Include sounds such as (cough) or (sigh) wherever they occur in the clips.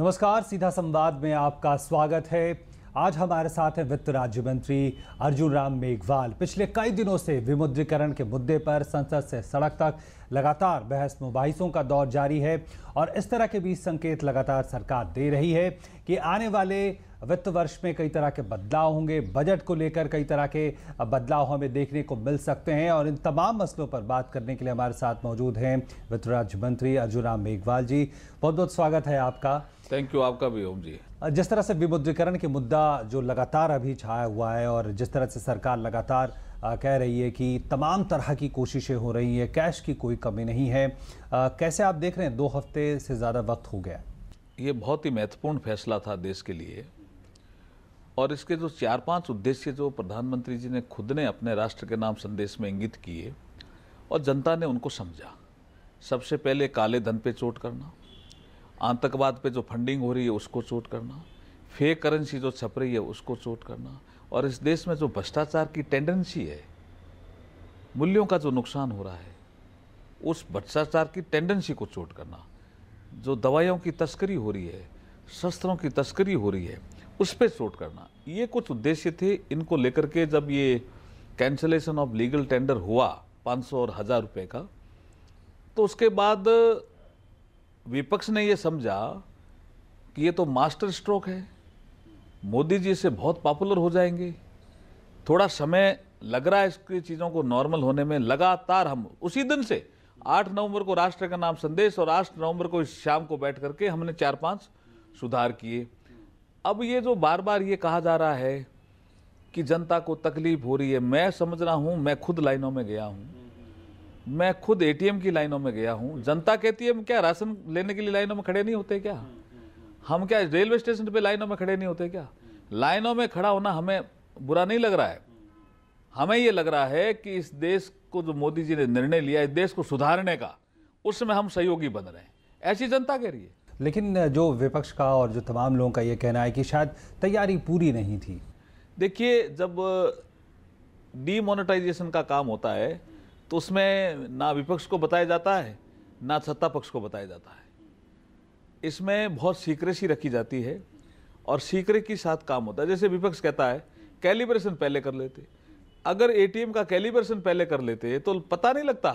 नमस्कार सीधा संवाद में आपका स्वागत है आज हमारे साथ है वित्त राज्य मंत्री अर्जुन राम मेघवाल पिछले कई दिनों से विमुद्रीकरण के मुद्दे पर संसद से सड़क तक लगातार बहस मुबाइसों का दौर जारी है और इस तरह के बीच संकेत लगातार सरकार दे रही है कि आने वाले वित्त वर्ष में कई तरह के बदलाव होंगे बजट को लेकर कई तरह के बदलाव हमें देखने को मिल सकते हैं और इन तमाम मसलों पर बात करने के लिए हमारे साथ मौजूद हैं वित्त राज्य मंत्री अर्जुन राम मेघवाल जी बहुत बहुत स्वागत है आपका थैंक यू आपका भी ओम जी जिस तरह से विमुद्रीकरण के मुद्दा जो लगातार अभी छाया हुआ है और जिस तरह से सरकार लगातार कह रही है कि तमाम तरह की कोशिशें हो रही है कैश की कोई कमी नहीं है कैसे आप देख रहे हैं दो हफ्ते से ज़्यादा वक्त हो गया ये बहुत ही महत्वपूर्ण फैसला था देश के लिए और इसके जो चार पांच उद्देश्य जो प्रधानमंत्री जी ने खुद ने अपने राष्ट्र के नाम संदेश में इंगित किए और जनता ने उनको समझा सबसे पहले काले धन पे चोट करना आतंकवाद पे जो फंडिंग हो रही है उसको चोट करना फेक करेंसी जो छप रही है उसको चोट करना और इस देश में जो भ्रष्टाचार की टेंडेंसी है मूल्यों का जो नुकसान हो रहा है उस भ्रष्टाचार की टेंडेंसी को चोट करना जो दवाइयों की तस्करी हो रही है शस्त्रों की तस्करी हो रही है उस पर शूट करना ये कुछ उद्देश्य थे इनको लेकर के जब ये कैंसलेशन ऑफ लीगल टेंडर हुआ 500 और हज़ार रुपये का तो उसके बाद विपक्ष ने ये समझा कि ये तो मास्टर स्ट्रोक है मोदी जी से बहुत पॉपुलर हो जाएंगे थोड़ा समय लग रहा है इसकी चीज़ों को नॉर्मल होने में लगातार हम उसी दिन से 8 नवंबर को राष्ट्र का नाम संदेश और 8 नवंबर को इस शाम को बैठ करके हमने चार पांच सुधार किए अब ये जो बार बार ये कहा जा रहा है कि जनता को तकलीफ हो रही है मैं समझ रहा हूँ मैं खुद लाइनों में गया हूँ मैं खुद एटीएम की लाइनों में गया हूँ जनता कहती है हम क्या राशन लेने के लिए लाइनों में खड़े नहीं होते क्या हम क्या रेलवे स्टेशन पे लाइनों में खड़े नहीं होते क्या लाइनों में खड़ा होना हमें बुरा नहीं लग रहा है हमें ये लग रहा है कि इस देश को जो मोदी जी ने निर्णय लिया इस देश को सुधारने का उसमें हम सहयोगी बन रहे हैं ऐसी जनता कह रही है लेकिन जो विपक्ष का और जो तमाम लोगों का ये कहना है कि शायद तैयारी पूरी नहीं थी देखिए जब डीमोनेटाइजेशन का काम होता है तो उसमें ना विपक्ष को बताया जाता है ना सत्ता पक्ष को बताया जाता है इसमें बहुत सीक्रेसी रखी जाती है और सीक्रेट के साथ काम होता है जैसे विपक्ष कहता है कैलिब्रेशन पहले कर लेते अगर एटीएम का कैलिब्रेशन पहले कर लेते तो पता नहीं लगता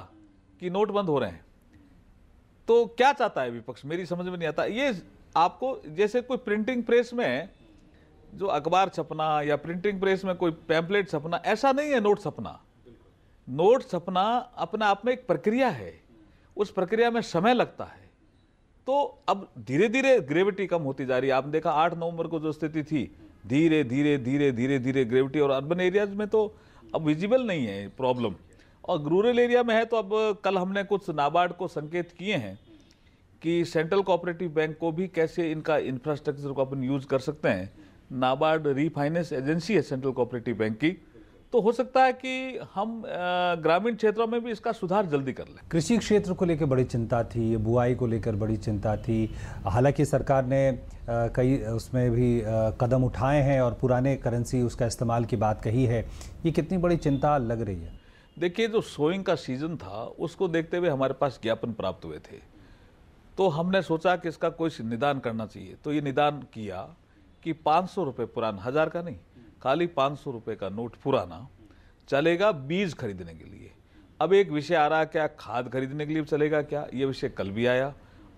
कि नोट बंद हो रहे हैं तो क्या चाहता है विपक्ष मेरी समझ में नहीं आता ये आपको जैसे कोई प्रिंटिंग प्रेस में जो अखबार छपना या प्रिंटिंग प्रेस में कोई पैम्पलेट छपना ऐसा नहीं है नोट छपना नोट छपना अपने आप में एक प्रक्रिया है उस प्रक्रिया में समय लगता है तो अब धीरे धीरे ग्रेविटी कम होती जा रही है आपने देखा आठ नवंबर को जो स्थिति थी धीरे धीरे धीरे धीरे धीरे ग्रेविटी और अर्बन एरियाज में तो अब विजिबल नहीं है प्रॉब्लम और रूरल एरिया में है तो अब कल हमने कुछ नाबार्ड को संकेत किए हैं कि सेंट्रल कोऑपरेटिव बैंक को भी कैसे इनका इंफ्रास्ट्रक्चर को अपन यूज़ कर सकते हैं नाबार्ड रीफाइनेंस एजेंसी है सेंट्रल कोऑपरेटिव बैंक की तो हो सकता है कि हम ग्रामीण क्षेत्रों में भी इसका सुधार जल्दी कर लें कृषि क्षेत्र को लेकर बड़ी चिंता थी बुआई को लेकर बड़ी चिंता थी हालांकि सरकार ने कई उसमें भी कदम उठाए हैं और पुराने करेंसी उसका इस्तेमाल की बात कही है ये कितनी बड़ी चिंता लग रही है देखिए जो सोइंग का सीज़न था उसको देखते हुए हमारे पास ज्ञापन प्राप्त हुए थे तो हमने सोचा कि इसका कोई निदान करना चाहिए तो ये निदान किया कि पाँच सौ रुपये पुराना हज़ार का नहीं खाली पाँच सौ रुपये का नोट पुराना चलेगा बीज खरीदने के लिए अब एक विषय आ रहा क्या खाद खरीदने के लिए चलेगा क्या ये विषय कल भी आया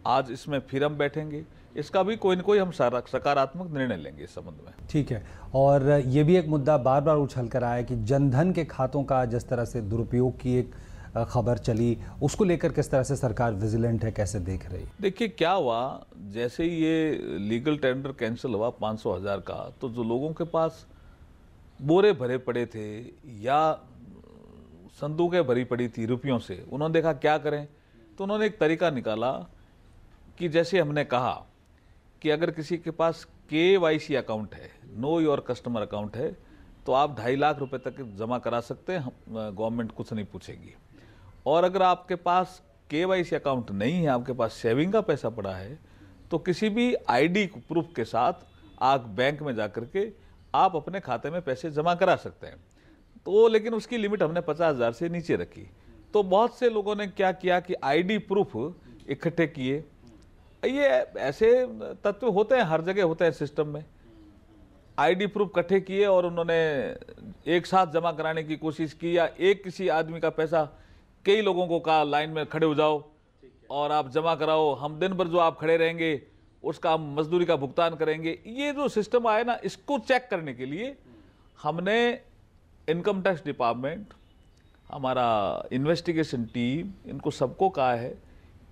आज इसमें फिर हम बैठेंगे इसका भी कोई ना कोई हम सकारात्मक निर्णय लेंगे इस संबंध में ठीक है और ये भी एक मुद्दा बार बार उछल कर आया कि जनधन के खातों का जिस तरह से दुरुपयोग की एक खबर चली उसको लेकर किस तरह से सरकार विजिलेंट है कैसे देख रही देखिए क्या हुआ जैसे ही ये लीगल टेंडर कैंसिल हुआ पाँच सौ हज़ार का तो जो लोगों के पास बोरे भरे पड़े थे या संदूकें भरी पड़ी थी रुपयों से उन्होंने देखा क्या करें तो उन्होंने एक तरीका निकाला कि जैसे हमने कहा कि अगर किसी के पास के अकाउंट है नो योर कस्टमर अकाउंट है तो आप ढाई लाख रुपए तक जमा करा सकते हैं गवर्नमेंट कुछ नहीं पूछेगी और अगर आपके पास के अकाउंट नहीं है आपके पास सेविंग का पैसा पड़ा है तो किसी भी आईडी प्रूफ के साथ आप बैंक में जा के आप अपने खाते में पैसे जमा करा सकते हैं तो लेकिन उसकी लिमिट हमने पचास हज़ार से नीचे रखी तो बहुत से लोगों ने क्या किया कि आईडी प्रूफ इकट्ठे किए ये ऐसे तत्व होते हैं हर जगह होते हैं सिस्टम में आईडी प्रूफ इकट्ठे किए और उन्होंने एक साथ जमा कराने की कोशिश की या एक किसी आदमी का पैसा कई लोगों को कहा लाइन में खड़े हो जाओ और आप जमा कराओ हम दिन भर जो आप खड़े रहेंगे उसका हम मजदूरी का भुगतान करेंगे ये जो सिस्टम आया ना इसको चेक करने के लिए हमने इनकम टैक्स डिपार्टमेंट हमारा इन्वेस्टिगेशन टीम इनको सबको कहा है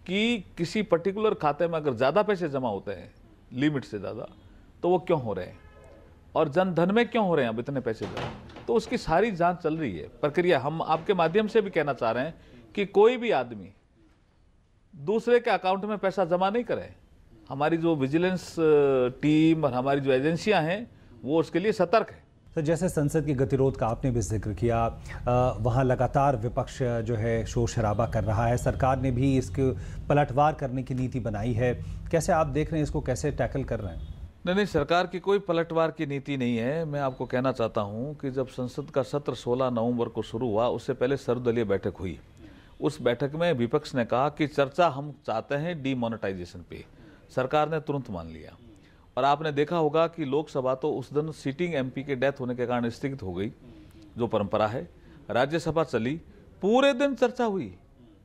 कि किसी पर्टिकुलर खाते में अगर ज़्यादा पैसे जमा होते हैं लिमिट से ज़्यादा तो वो क्यों हो रहे हैं और जन धन में क्यों हो रहे हैं अब इतने पैसे जमा तो उसकी सारी जांच चल रही है प्रक्रिया हम आपके माध्यम से भी कहना चाह रहे हैं कि कोई भी आदमी दूसरे के अकाउंट में पैसा जमा नहीं करें हमारी जो विजिलेंस टीम और हमारी जो एजेंसियाँ हैं वो उसके लिए सतर्क है सर तो जैसे संसद के गतिरोध का आपने भी जिक्र किया वहाँ लगातार विपक्ष जो है शोर शराबा कर रहा है सरकार ने भी इसके पलटवार करने की नीति बनाई है कैसे आप देख रहे हैं इसको कैसे टैकल कर रहे हैं नहीं नहीं सरकार की कोई पलटवार की नीति नहीं है मैं आपको कहना चाहता हूं कि जब संसद का सत्र 16 नवंबर को शुरू हुआ उससे पहले सर्वदलीय बैठक हुई उस बैठक में विपक्ष ने कहा कि चर्चा हम चाहते हैं डीमोनेटाइजेशन पे सरकार ने तुरंत मान लिया और आपने देखा होगा कि लोकसभा तो उस दिन सीटिंग एमपी के डेथ होने के कारण स्थगित हो गई जो परंपरा है राज्यसभा चली पूरे दिन चर्चा हुई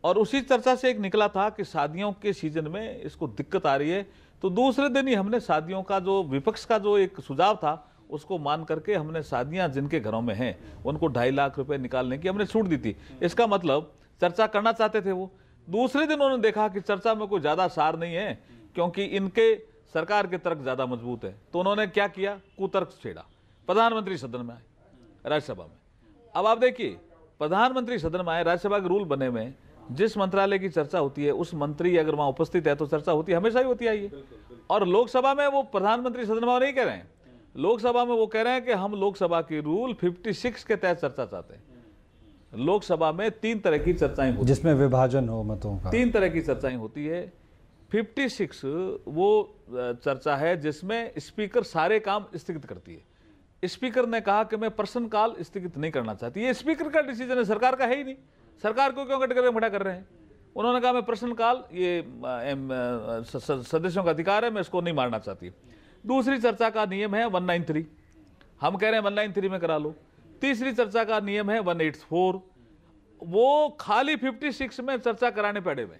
और उसी चर्चा से एक निकला था कि शादियों के सीजन में इसको दिक्कत आ रही है तो दूसरे दिन ही हमने शादियों का जो विपक्ष का जो एक सुझाव था उसको मान करके हमने शादियां जिनके घरों में हैं उनको ढाई लाख रुपए निकालने की हमने छूट दी थी इसका मतलब चर्चा करना चाहते थे वो दूसरे दिन उन्होंने देखा कि चर्चा में कोई ज़्यादा सार नहीं है क्योंकि इनके सरकार के तर्क ज़्यादा मजबूत है तो उन्होंने क्या किया कुतर्क छेड़ा प्रधानमंत्री सदन में आए राज्यसभा में अब आप देखिए प्रधानमंत्री सदन में आए राज्यसभा के रूल बने में जिस मंत्रालय की चर्चा होती है उस मंत्री अगर वहां उपस्थित है तो चर्चा होती है हमेशा ही होती आई है और लोकसभा में वो प्रधानमंत्री सदन में नहीं कह रहे हैं लोकसभा में वो कह रहे हैं कि हम लोकसभा की रूल 56 के तहत चर्चा चाहते हैं लोकसभा में तीन तरह की चर्चाएं होती जिसमें विभाजन हो मतों का तीन तरह की चर्चाएं होती है 56 वो चर्चा है जिसमें स्पीकर सारे काम स्थगित करती है स्पीकर ने कहा कि मैं प्रश्न काल स्थगित नहीं करना चाहती ये स्पीकर का डिसीजन है सरकार का है ही नहीं सरकार को क्यों कटकर खड़ा कर रहे हैं उन्होंने कहा मैं प्रश्न काल ये सदस्यों का अधिकार है मैं इसको नहीं मारना चाहती दूसरी चर्चा का नियम है थ्री हम कह रहे हैं थ्री में करा लो तीसरी चर्चा का नियम है फोर वो खाली सिक्स में चर्चा कराने पड़े हुए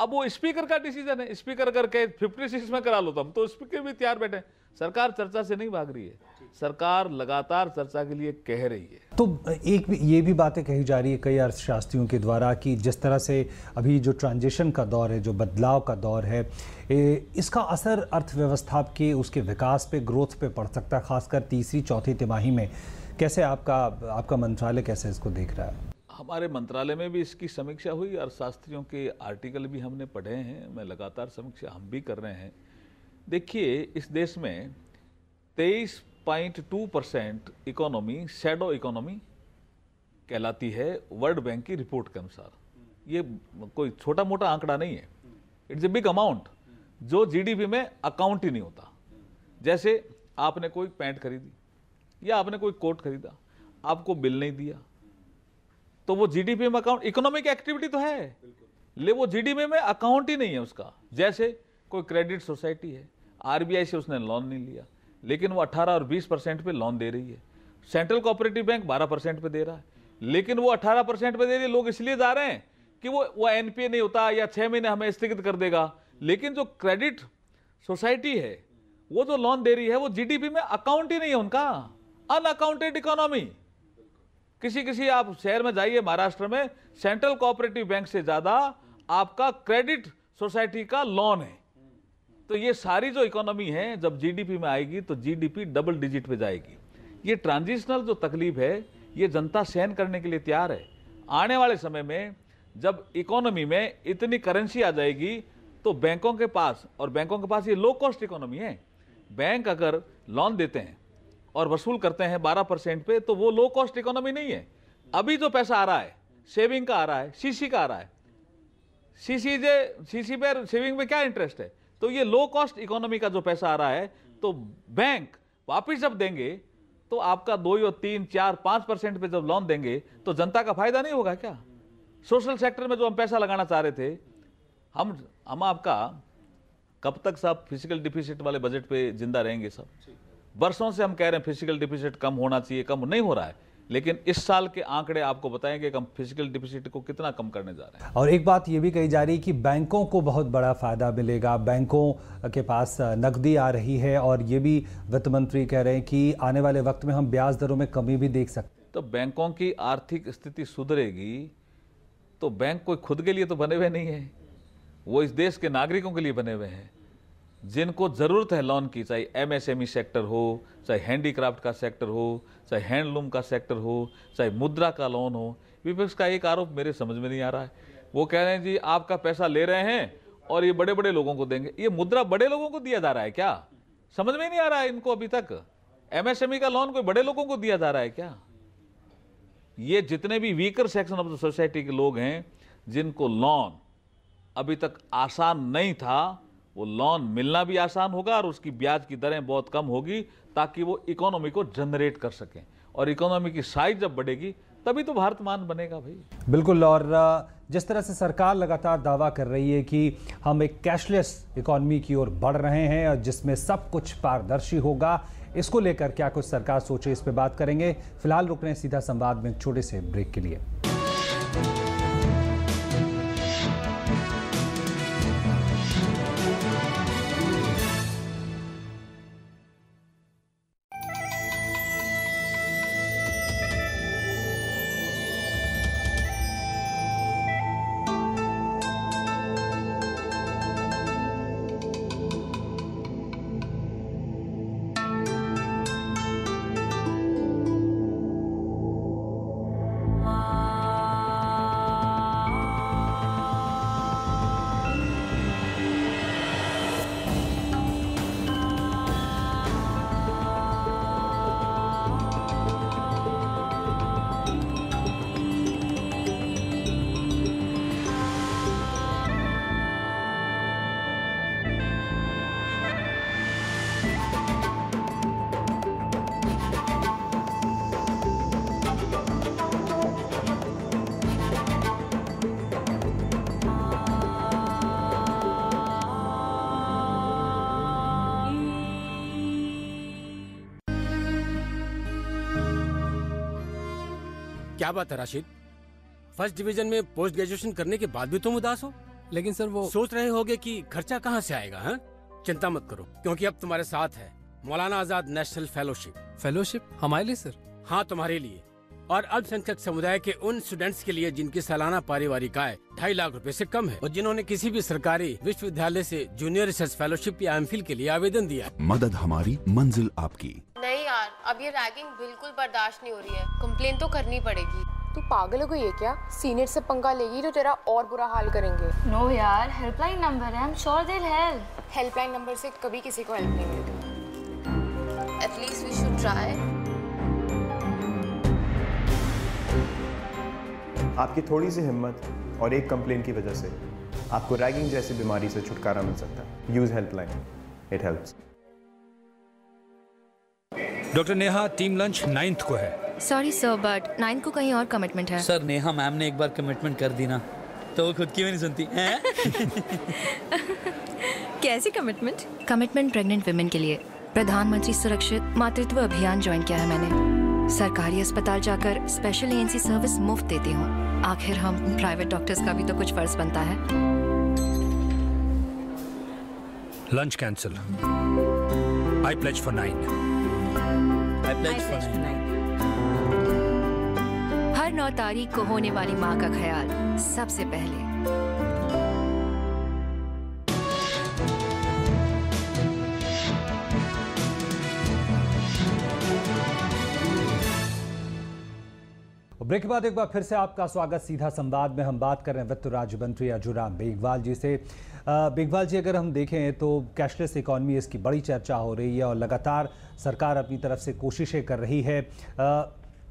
अब वो स्पीकर का डिसीजन है स्पीकर अगर कहे फिफ्टी सिक्स में करा लो तो हम तो स्पीकर भी तैयार बैठे सरकार चर्चा से नहीं भाग रही है सरकार लगातार चर्चा के लिए कह रही है तो एक भी ये भी बातें कही जा रही है कई अर्थशास्त्रियों के द्वारा कि जिस तरह से अभी जो ट्रांजिशन का दौर है जो बदलाव का दौर है इसका असर अर्थव्यवस्था के उसके विकास पे ग्रोथ पे पड़ सकता है खासकर तीसरी चौथी तिमाही में कैसे आपका आपका मंत्रालय कैसे इसको देख रहा है हमारे मंत्रालय में भी इसकी समीक्षा हुई अर्थशास्त्रियों के आर्टिकल भी हमने पढ़े हैं मैं लगातार समीक्षा हम भी कर रहे हैं देखिए इस देश में तेईस point two percent economy shadow economy कहलाती है वर्ल्ड बैंक की रिपोर्ट के अनुसार ये कोई छोटा मोटा आंकड़ा नहीं है इट्स ए बिग अमाउंट जो जीडीपी में अकाउंट ही नहीं होता जैसे आपने कोई पैंट खरीदी या आपने कोई कोट खरीदा आपको बिल नहीं दिया तो वो जीडीपी में अकाउंट इकोनॉमिक एक्टिविटी तो है ले वो जीडीपी में अकाउंट ही नहीं है उसका जैसे कोई क्रेडिट सोसाइटी है आरबीआई से उसने लोन नहीं लिया लेकिन वो 18 और 20 परसेंट पे लोन दे रही है सेंट्रल कोऑपरेटिव बैंक 12 परसेंट पे दे रहा है लेकिन वो 18 परसेंट पे दे रही है लोग इसलिए जा रहे हैं कि वो वो एनपीए नहीं होता या छः महीने हमें स्थगित कर देगा लेकिन जो क्रेडिट सोसाइटी है वो जो लोन दे रही है वो जी में अकाउंट ही नहीं है उनका अनअकाउंटेड इकोनॉमी किसी किसी आप शहर में जाइए महाराष्ट्र में सेंट्रल कोऑपरेटिव बैंक से ज़्यादा आपका क्रेडिट सोसाइटी का लोन है तो ये सारी जो इकोनॉमी है जब जीडीपी में आएगी तो जीडीपी डबल डिजिट पे जाएगी ये ट्रांजिशनल जो तकलीफ है ये जनता सहन करने के लिए तैयार है आने वाले समय में जब इकोनॉमी में इतनी करेंसी आ जाएगी तो बैंकों के पास और बैंकों के पास ये लो कॉस्ट इकोनॉमी है बैंक अगर लोन देते हैं और वसूल करते हैं बारह परसेंट पे तो वो लो कॉस्ट इकोनॉमी नहीं है अभी जो पैसा आ रहा है सेविंग का आ रहा है सीसी का आ रहा है सीसी जे सीसी पे सेविंग में क्या इंटरेस्ट है तो ये लो कॉस्ट इकोनॉमी का जो पैसा आ रहा है तो बैंक वापिस जब देंगे तो आपका दो या तीन चार पांच परसेंट पे जब लोन देंगे तो जनता का फायदा नहीं होगा क्या सोशल सेक्टर में जो हम पैसा लगाना चाह रहे थे हम हम आपका कब तक साहब फिजिकल डिफिसिट वाले बजट पे जिंदा रहेंगे सब बरसों से हम कह रहे हैं फिजिकल डिफिसिट कम होना चाहिए कम नहीं हो रहा है लेकिन इस साल के आंकड़े आपको बताएंगे कि हम फिजिकल डिफिसिट को कितना कम करने जा रहे हैं और एक बात ये भी कही जा रही है कि बैंकों को बहुत बड़ा फ़ायदा मिलेगा बैंकों के पास नकदी आ रही है और ये भी वित्त मंत्री कह रहे हैं कि आने वाले वक्त में हम ब्याज दरों में कमी भी देख सकते हैं तो बैंकों की आर्थिक स्थिति सुधरेगी तो बैंक कोई खुद के लिए तो बने हुए नहीं है वो इस देश के नागरिकों के लिए बने हुए हैं जिनको ज़रूरत है लोन की चाहे एमएसएमई e सेक्टर हो चाहे हैंडीक्राफ्ट का सेक्टर हो चाहे हैंडलूम का सेक्टर हो चाहे मुद्रा का लोन हो विपक्ष का एक आरोप मेरे समझ में नहीं आ रहा है वो कह रहे हैं जी आपका पैसा ले रहे हैं और ये बड़े बड़े लोगों को देंगे ये मुद्रा बड़े लोगों को दिया जा रहा है क्या समझ में नहीं आ रहा है इनको अभी तक एमएसएमई e का लोन कोई बड़े लोगों को दिया जा रहा है क्या ये जितने भी weaker section of the society के लोग हैं जिनको लोन अभी तक आसान नहीं था वो लोन मिलना भी आसान होगा और उसकी ब्याज की दरें बहुत कम होगी ताकि वो इकोनॉमी को जनरेट कर सकें और इकोनॉमी की साइज जब बढ़ेगी तभी तो भारत मान बनेगा भाई बिल्कुल और जिस तरह से सरकार लगातार दावा कर रही है कि हम एक कैशलेस इकोनॉमी की ओर बढ़ रहे हैं और जिसमें सब कुछ पारदर्शी होगा इसको लेकर क्या कुछ सरकार सोचे इस पर बात करेंगे फिलहाल रुक रहे हैं सीधा संवाद में छोटे से ब्रेक के लिए क्या बात है राशिद फर्स्ट डिवीजन में पोस्ट ग्रेजुएशन करने के बाद भी तुम उदास हो लेकिन सर वो सोच रहे होगे कि खर्चा कहाँ से आएगा हा? चिंता मत करो क्योंकि अब तुम्हारे साथ है मौलाना आजाद नेशनल फेलोशिप फेलोशिप हमारे लिए सर हाँ तुम्हारे लिए और अल्पसंख्यक समुदाय के उन स्टूडेंट्स के लिए जिनकी सालाना पारिवारिक आय ढाई लाख रुपए से कम है और जिन्होंने किसी भी सरकारी विश्वविद्यालय से जूनियर रिसर्च फेलोशिप या एम के लिए आवेदन दिया मदद हमारी मंजिल आपकी अब ये रैगिंग बिल्कुल बर्दाश्त नहीं हो रही है कंप्लेन तो करनी पड़ेगी तू पागल हो गई है क्या सीनियर से पंगा लेगी तो तेरा और बुरा हाल करेंगे नो no, यार हेल्पलाइन नंबर है I am sure there help helpline number से कभी किसी को हेल्प नहीं मिलती एटलीस्ट वी शुड ट्राई आपकी थोड़ी सी हिम्मत और एक कंप्लेन की वजह से आपको रैगिंग जैसी बीमारी से छुटकारा मिल सकता है use helpline it helps doctor Neha team lunch ninth को है सॉरी सर बट नाइन्थ को कहीं और कमिटमेंट है सर नेहा मैम ने एक बार कमिटमेंट कर दी ना तो वो खुद की भी नहीं सुनती (laughs) कैसी कमिटमेंट कमिटमेंट प्रेग्नेंट वुमेन के लिए प्रधानमंत्री सुरक्षित मातृत्व अभियान ज्वाइन किया है मैंने सरकारी अस्पताल जाकर स्पेशल एएनसी सर्विस मुफ्त देती हूँ आखिर हम प्राइवेट डॉक्टर्स का भी तो कुछ फर्ज बनता है lunch cancel I pledge for nine हर नौ तारीख को होने वाली माँ का ख्याल सबसे पहले ब्रेक के बाद एक बार फिर से आपका स्वागत सीधा संवाद में हम बात कर रहे हैं वित्त राज्य मंत्री अजूराम बेगवाल जी से बिगवाल जी अगर हम देखें तो कैशलेस इकॉनमी इसकी बड़ी चर्चा हो रही है और लगातार सरकार अपनी तरफ से कोशिशें कर रही है आ,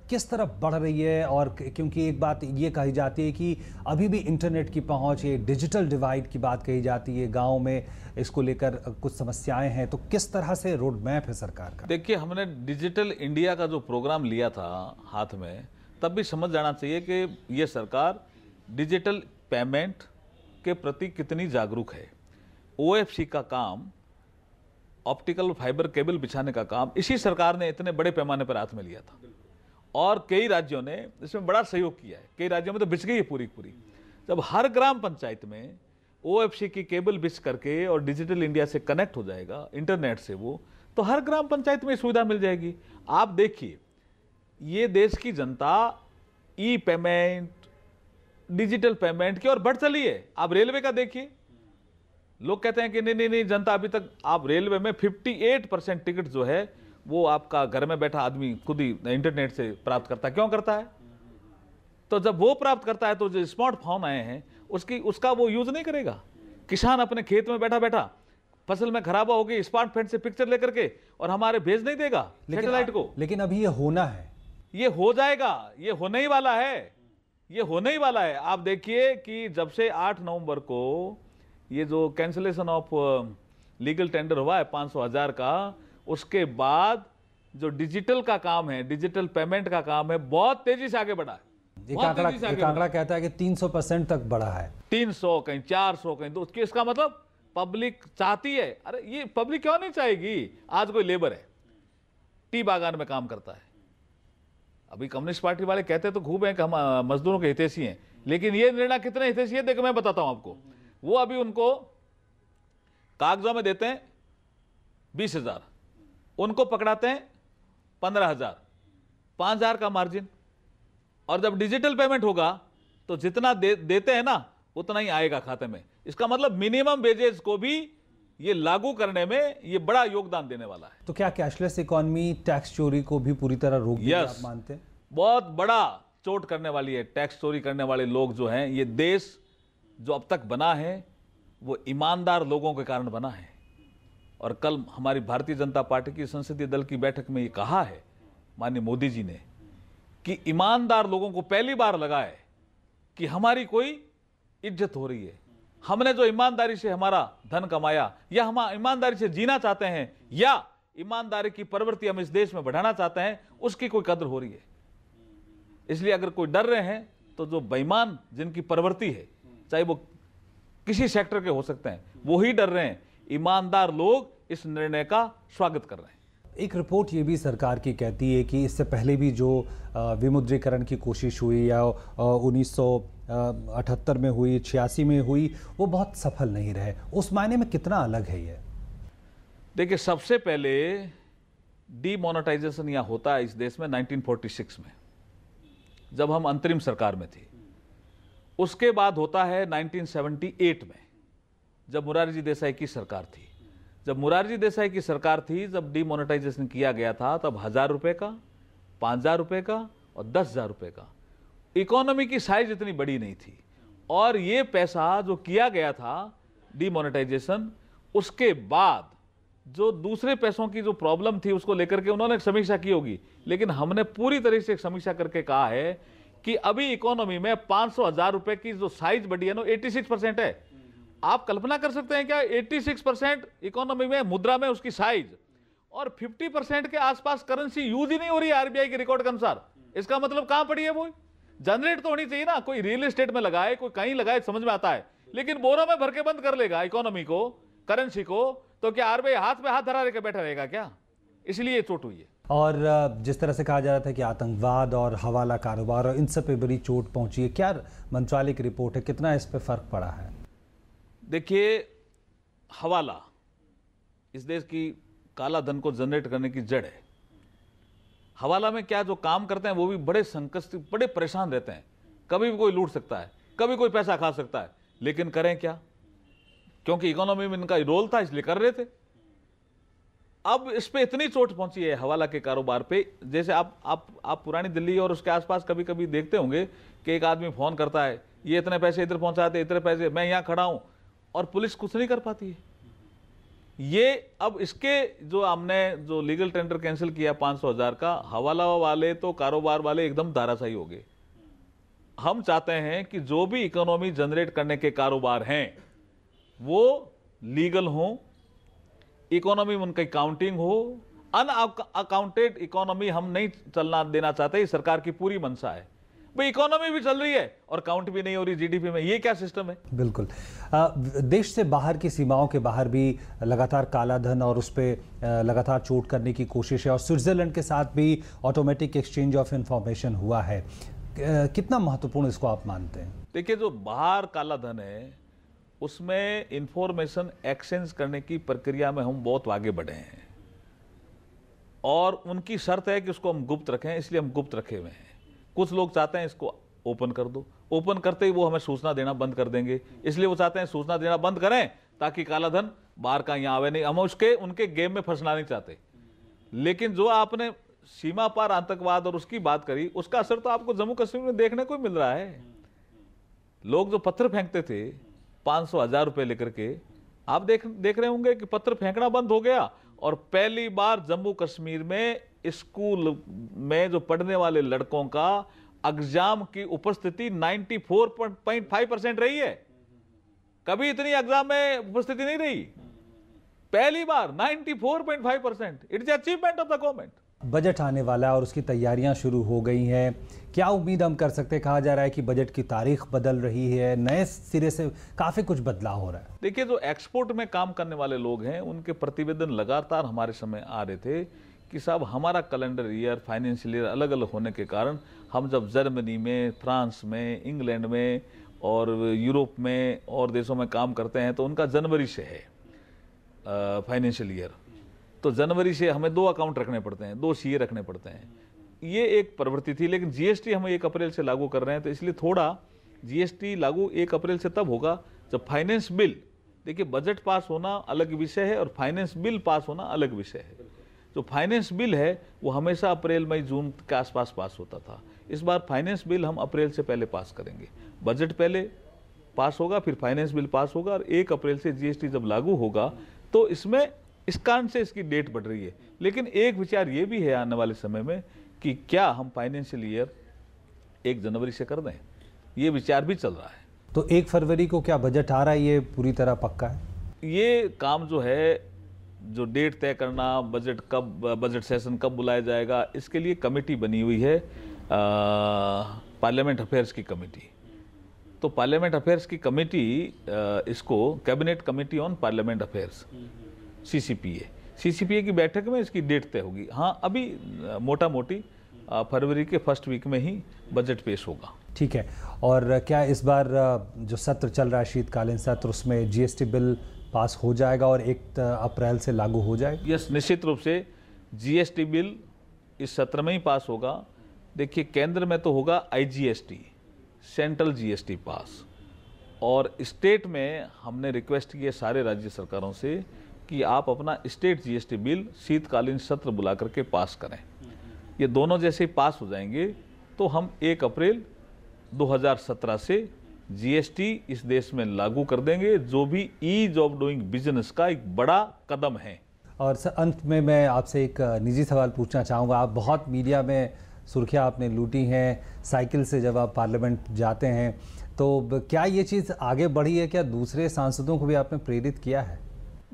किस तरफ बढ़ रही है और क्योंकि एक बात ये कही जाती है कि अभी भी इंटरनेट की पहुंच है डिजिटल डिवाइड की बात कही जाती है गांव में इसको लेकर कुछ समस्याएं हैं तो किस तरह से रोड मैप है सरकार का देखिए हमने डिजिटल इंडिया का जो प्रोग्राम लिया था हाथ में तब भी समझ जाना चाहिए कि ये सरकार डिजिटल पेमेंट के प्रति कितनी जागरूक है ओ का काम ऑप्टिकल फाइबर केबल बिछाने का काम इसी सरकार ने इतने बड़े पैमाने पर हाथ में लिया था और कई राज्यों ने इसमें बड़ा सहयोग किया है कई राज्यों में तो बिछ गई है पूरी पूरी जब हर ग्राम पंचायत में ओ की केबल बिछ करके और डिजिटल इंडिया से कनेक्ट हो जाएगा इंटरनेट से वो तो हर ग्राम पंचायत में सुविधा मिल जाएगी आप देखिए ये देश की जनता ई पेमेंट डिजिटल पेमेंट की और बढ़ चली है आप रेलवे का देखिए लोग कहते हैं कि नहीं नहीं नहीं जनता अभी तक आप रेलवे में 58 परसेंट टिकट जो है वो आपका घर में बैठा आदमी खुद ही इंटरनेट से प्राप्त करता है क्यों करता है तो जब वो प्राप्त करता है तो जो स्मार्टफोन आए हैं उसकी उसका वो यूज़ नहीं करेगा किसान अपने खेत में बैठा बैठा फसल में खराबा होगी स्मार्टफोन से पिक्चर लेकर के और हमारे भेज नहीं देगा लेकिन, को लेकिन अभी ये होना है ये हो जाएगा ये होने ही वाला है ये होने ही वाला है आप देखिए कि जब से 8 नवंबर को ये जो कैंसलेशन ऑफ लीगल टेंडर हुआ है पाँच सौ हज़ार का उसके बाद जो डिजिटल का काम है डिजिटल पेमेंट का काम है बहुत तेजी से आगे बढ़ा है एक एक कहता है कि 300 परसेंट तक बढ़ा है 300 कहीं 400 कहीं तो इसका मतलब पब्लिक चाहती है अरे ये पब्लिक क्यों नहीं चाहेगी आज कोई लेबर है टी बागान में काम करता है अभी कम्युनिस्ट पार्टी वाले कहते तो खूब हैं कि हम मजदूरों के हितेशी हैं लेकिन ये निर्णय कितने हितेशी है देखो मैं बताता हूँ आपको वो अभी उनको कागजों में देते हैं बीस हज़ार उनको पकड़ाते हैं पंद्रह हज़ार पाँच हज़ार का मार्जिन और जब डिजिटल पेमेंट होगा तो जितना दे, देते हैं ना उतना ही आएगा खाते में इसका मतलब मिनिमम वेजेस को भी ये लागू करने में ये बड़ा योगदान देने वाला है तो क्या कैशलेस इकोनॉमी टैक्स चोरी को भी पूरी तरह रोक yes, मानते हैं बहुत बड़ा चोट करने वाली है टैक्स चोरी करने वाले लोग जो हैं ये देश जो अब तक बना है वो ईमानदार लोगों के कारण बना है और कल हमारी भारतीय जनता पार्टी की संसदीय दल की बैठक में ये कहा है माननीय मोदी जी ने कि ईमानदार लोगों को पहली बार लगा है कि हमारी कोई इज्जत हो रही है हमने जो ईमानदारी से हमारा धन कमाया या हम ईमानदारी से जीना चाहते हैं या ईमानदारी की प्रवृत्ति हम इस देश में बढ़ाना चाहते हैं उसकी कोई कदर हो रही है इसलिए अगर कोई डर रहे हैं तो जो बेईमान जिनकी प्रवृत्ति है चाहे वो किसी सेक्टर के हो सकते हैं वो ही डर रहे हैं ईमानदार लोग इस निर्णय का स्वागत कर रहे हैं एक रिपोर्ट ये भी सरकार की कहती है कि इससे पहले भी जो विमुद्रीकरण की कोशिश हुई या उन्नीस अठहत्तर में हुई छियासी में हुई वो बहुत सफल नहीं रहे उस मायने में कितना अलग है ये देखिए सबसे पहले डीमोनेटाइजेशन या होता है इस देश में 1946 में जब हम अंतरिम सरकार में थे उसके बाद होता है 1978 में जब मुरारजी देसाई की सरकार थी जब मुरारजी देसाई की सरकार थी जब डिमोनेटाइजेशन किया गया था तब हज़ार रुपये का पाँच हज़ार रुपये का और दस हज़ार रुपये का इकोनॉमी की साइज इतनी बड़ी नहीं थी और ये पैसा जो किया गया था डिमोनेटाइजेशन उसके बाद जो दूसरे पैसों की जो प्रॉब्लम थी उसको लेकर के उन्होंने समीक्षा की होगी लेकिन हमने पूरी तरह से समीक्षा करके कहा है कि अभी इकोनॉमी में पाँच सौ हज़ार रुपये की जो साइज बढ़ी है ना एटी सिक्स परसेंट है आप कल्पना कर सकते हैं क्या 86 परसेंट इकोनॉमी में मुद्रा में उसकी साइज और 50 परसेंट के आसपास करेंसी यूज ही नहीं हो रही है आरबीआई के रिकॉर्ड के अनुसार इसका मतलब कहां पड़ी है वो जनरेट तो होनी चाहिए ना कोई रियल एस्टेट में लगाए कोई कहीं लगाए समझ में आता है लेकिन बोरों में भर के बंद कर लेगा इकोनॉमी को करेंसी को तो क्या आरबीआई हाथ में हाथ धरा लेकर बैठा रहेगा क्या इसलिए चोट हुई है और जिस तरह से कहा जा रहा था कि आतंकवाद और हवाला कारोबार और इन सब पे बड़ी चोट पहुंची है क्या मंत्रालय की रिपोर्ट है कितना इस पर फर्क पड़ा है देखिए हवाला इस देश की काला धन को जनरेट करने की जड़ है हवाला में क्या जो काम करते हैं वो भी बड़े संकट बड़े परेशान रहते हैं कभी भी कोई लूट सकता है कभी कोई पैसा खा सकता है लेकिन करें क्या क्योंकि इकोनॉमी में इनका रोल था इसलिए कर रहे थे अब इस पर इतनी चोट पहुंची है हवाला के कारोबार पे जैसे आप आप आप पुरानी दिल्ली और उसके आसपास कभी कभी देखते होंगे कि एक आदमी फ़ोन करता है ये इतने पैसे इधर पहुंचाते इतने पैसे मैं यहाँ खड़ा हूँ और पुलिस कुछ नहीं कर पाती है ये अब इसके जो हमने जो लीगल टेंडर कैंसिल किया पाँच सौ हज़ार का हवाला वाले तो कारोबार वाले एकदम धाराशाही हो गए हम चाहते हैं कि जो भी इकोनॉमी जनरेट करने के कारोबार हैं वो लीगल हों इकोनॉमी उनकी काउंटिंग हो अन अकाउंटेड इकोनॉमी हम नहीं चलना देना चाहते ये सरकार की पूरी मंशा है भाई इकोनॉमी भी चल रही है और काउंट भी नहीं हो रही जीडीपी में ये क्या सिस्टम है बिल्कुल आ, देश से बाहर की सीमाओं के बाहर भी लगातार काला धन और उस पर लगातार चोट करने की कोशिश है और स्विट्जरलैंड के साथ भी ऑटोमेटिक एक्सचेंज ऑफ इंफॉर्मेशन हुआ है कितना महत्वपूर्ण इसको आप मानते हैं देखिए जो बाहर काला धन है उसमें इंफॉर्मेशन एक्सचेंज करने की प्रक्रिया में हम बहुत आगे बढ़े हैं और उनकी शर्त है कि उसको हम गुप्त रखें इसलिए हम गुप्त रखे हुए हैं कुछ लोग चाहते हैं इसको ओपन कर दो ओपन करते ही वो हमें सूचना देना बंद कर देंगे इसलिए वो चाहते हैं सूचना देना बंद करें ताकि कालाधन बाहर का यहाँ आवे नहीं हम उसके उनके गेम में फंसना नहीं चाहते लेकिन जो आपने सीमा पार आतंकवाद और उसकी बात करी उसका असर तो आपको जम्मू कश्मीर में देखने को मिल रहा है लोग जो पत्थर फेंकते थे पाँच सौ हजार रुपये लेकर के आप देख देख रहे होंगे कि पत्थर फेंकना बंद हो गया और पहली बार जम्मू कश्मीर में स्कूल में जो पढ़ने वाले लड़कों का एग्जाम की उपस्थिति 94.5 परसेंट रही है कभी इतनी एग्जाम में उपस्थिति नहीं रही पहली बार 94.5 percent it's achievement of the government budget आने वाला और उसकी तैयारियां शुरू हो गई हैं क्या उम्मीद हम कर सकते कहा जा रहा है कि बजट की तारीख बदल रही है नए सिरे से काफ़ी कुछ बदलाव हो रहा है देखिए जो एक्सपोर्ट में काम करने वाले लोग हैं उनके प्रतिवेदन लगातार हमारे समय आ रहे थे कि साहब हमारा कैलेंडर ईयर फाइनेंशियल ईयर अलग अलग होने के कारण हम जब जर्मनी में फ्रांस में इंग्लैंड में और यूरोप में और देशों में काम करते हैं तो उनका जनवरी से है फाइनेंशियल ईयर तो जनवरी से हमें दो अकाउंट रखने पड़ते हैं दो सीए रखने पड़ते हैं ये एक प्रवृत्ति थी लेकिन जीएसटी हम एक अप्रैल से लागू कर रहे हैं तो इसलिए थोड़ा जीएसटी लागू एक अप्रैल से तब होगा जब फाइनेंस बिल देखिए बजट पास होना अलग विषय है और फाइनेंस बिल पास होना अलग विषय है जो फाइनेंस बिल है वो हमेशा अप्रैल मई जून के आसपास पास होता था इस बार फाइनेंस बिल हम अप्रैल से पहले पास करेंगे बजट पहले पास होगा फिर फाइनेंस बिल पास होगा और एक अप्रैल से जीएसटी जब लागू होगा तो इसमें इस कारण से इसकी डेट बढ़ रही है लेकिन एक विचार ये भी है आने वाले समय में कि क्या हम फाइनेंशियल ईयर एक जनवरी से कर दें ये विचार भी चल रहा है तो एक फरवरी को क्या बजट आ रहा है ये पूरी तरह पक्का है ये काम जो है जो डेट तय करना बजट कब बजट सेशन कब बुलाया जाएगा इसके लिए कमेटी बनी हुई है पार्लियामेंट अफेयर्स की कमेटी तो पार्लियामेंट अफेयर्स की कमेटी इसको cabinet committee on parliament affairs CCPA CCPA की बैठक में इसकी डेट तय होगी हाँ अभी मोटा मोटी फरवरी के फर्स्ट वीक में ही बजट पेश होगा ठीक है और क्या इस बार जो सत्र चल रहा है शीतकालीन सत्र उसमें जीएसटी बिल पास हो जाएगा और एक अप्रैल से लागू हो जाएगा यस निश्चित रूप से जीएसटी बिल इस सत्र में ही पास होगा देखिए केंद्र में तो होगा आईजीएसटी सेंट्रल जीएसटी पास और स्टेट में हमने रिक्वेस्ट किए सारे राज्य सरकारों से कि आप अपना स्टेट जीएसटी बिल शीतकालीन सत्र बुला करके पास करें ये दोनों जैसे ही पास हो जाएंगे तो हम एक अप्रैल 2017 से जीएसटी इस देश में लागू कर देंगे जो भी ईज ऑफ डूइंग बिजनेस का एक बड़ा कदम है और अंत में मैं आपसे एक निजी सवाल पूछना चाहूँगा आप बहुत मीडिया में सुर्खियाँ आपने लूटी हैं साइकिल से जब आप पार्लियामेंट जाते हैं तो क्या ये चीज़ आगे बढ़ी है क्या दूसरे सांसदों को भी आपने प्रेरित किया है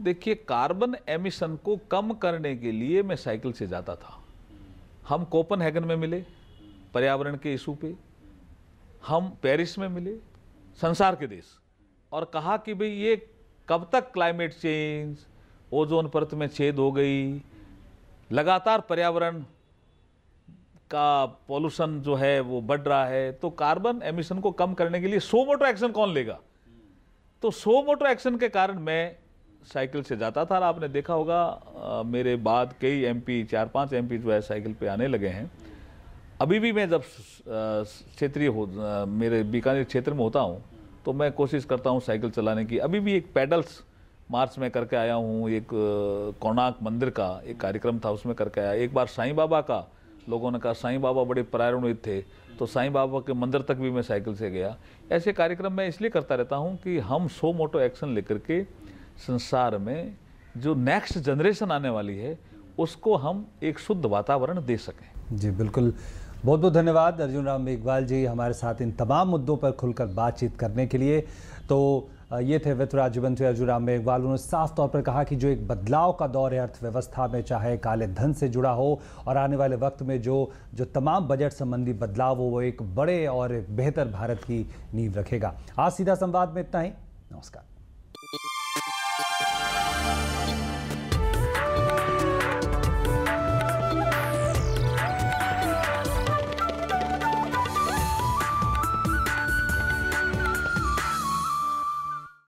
देखिए कार्बन एमिशन को कम करने के लिए मैं साइकिल से जाता था हम कोपन में मिले पर्यावरण के इशू पे हम पेरिस में मिले संसार के देश और कहा कि भाई ये कब तक क्लाइमेट चेंज ओजोन परत में छेद हो गई लगातार पर्यावरण का पॉल्यूशन जो है वो बढ़ रहा है तो कार्बन एमिशन को कम करने के लिए सो मोटो एक्शन कौन लेगा तो सो मोटो एक्शन के कारण मैं साइकिल से जाता था आपने देखा होगा आ, मेरे बाद कई एमपी चार पांच एमपी जो है साइकिल पे आने लगे हैं अभी भी मैं जब क्षेत्रीय हो मेरे बीकानेर क्षेत्र में होता हूँ तो मैं कोशिश करता हूँ साइकिल चलाने की अभी भी एक पैडल्स मार्च में करके आया हूँ एक कोणाक मंदिर का एक कार्यक्रम था उसमें करके आया एक बार साईं बाबा का लोगों ने कहा साईं बाबा बड़े प्रारणविद थे तो साईं बाबा के मंदिर तक भी मैं साइकिल से गया ऐसे कार्यक्रम मैं इसलिए करता रहता हूँ कि हम सो मोटो एक्शन लेकर के संसार में जो नेक्स्ट जनरेशन आने वाली है उसको हम एक शुद्ध वातावरण दे सकें जी बिल्कुल बहुत बहुत धन्यवाद अर्जुन राम मेघवाल जी हमारे साथ इन तमाम मुद्दों पर खुलकर बातचीत करने के लिए तो ये थे वित्त राज्य मंत्री अर्जुन राम मेघवाल उन्होंने साफ तौर पर कहा कि जो एक बदलाव का दौर है अर्थव्यवस्था में चाहे काले धन से जुड़ा हो और आने वाले वक्त में जो जो तमाम बजट संबंधी बदलाव हो वो एक बड़े और बेहतर भारत की नींव रखेगा आज सीधा संवाद में इतना ही नमस्कार